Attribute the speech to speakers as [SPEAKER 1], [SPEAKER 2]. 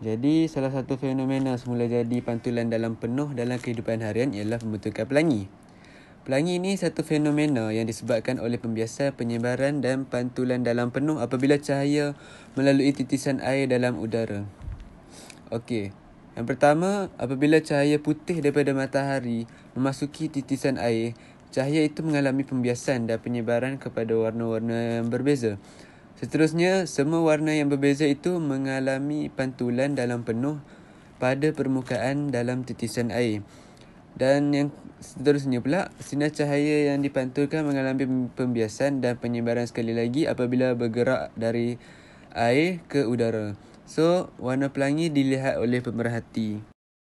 [SPEAKER 1] Jadi salah satu fenomena semula jadi pantulan dalam penuh dalam kehidupan harian ialah pembentukan pelangi. Pelangi ini satu fenomena yang disebabkan oleh pembiasa penyebaran dan pantulan dalam penuh apabila cahaya melalui titisan air dalam udara. Okey. Yang pertama, apabila cahaya putih daripada matahari memasuki titisan air, cahaya itu mengalami pembiasan dan penyebaran kepada warna-warna yang berbeza. Seterusnya, semua warna yang berbeza itu mengalami pantulan dalam penuh pada permukaan dalam titisan air. Dan yang seterusnya pula, sinar cahaya yang dipantulkan mengalami pembiasan dan penyebaran sekali lagi apabila bergerak dari air ke udara. So, warna pelangi dilihat oleh pemerhati.